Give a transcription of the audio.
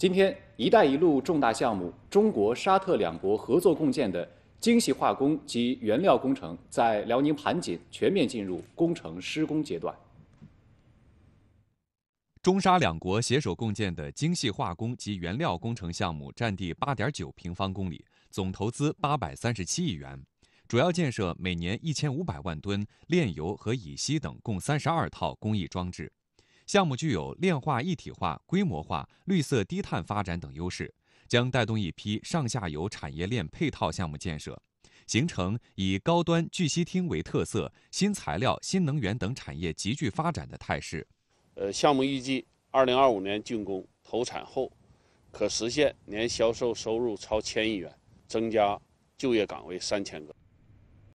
今天，“一带一路”重大项目，中国沙特两国合作共建的精细化工及原料工程，在辽宁盘锦全面进入工程施工阶段。中沙两国携手共建的精细化工及原料工程项目，占地八点九平方公里，总投资八百三十七亿元，主要建设每年一千五百万吨炼油和乙烯等共三十二套工艺装置。项目具有炼化一体化、规模化、绿色低碳发展等优势，将带动一批上下游产业链配套项目建设，形成以高端聚烯烃为特色、新材料、新能源等产业集聚发展的态势。呃，项目预计二零二五年竣工投产后，可实现年销售收入超千亿元，增加就业岗位三千个。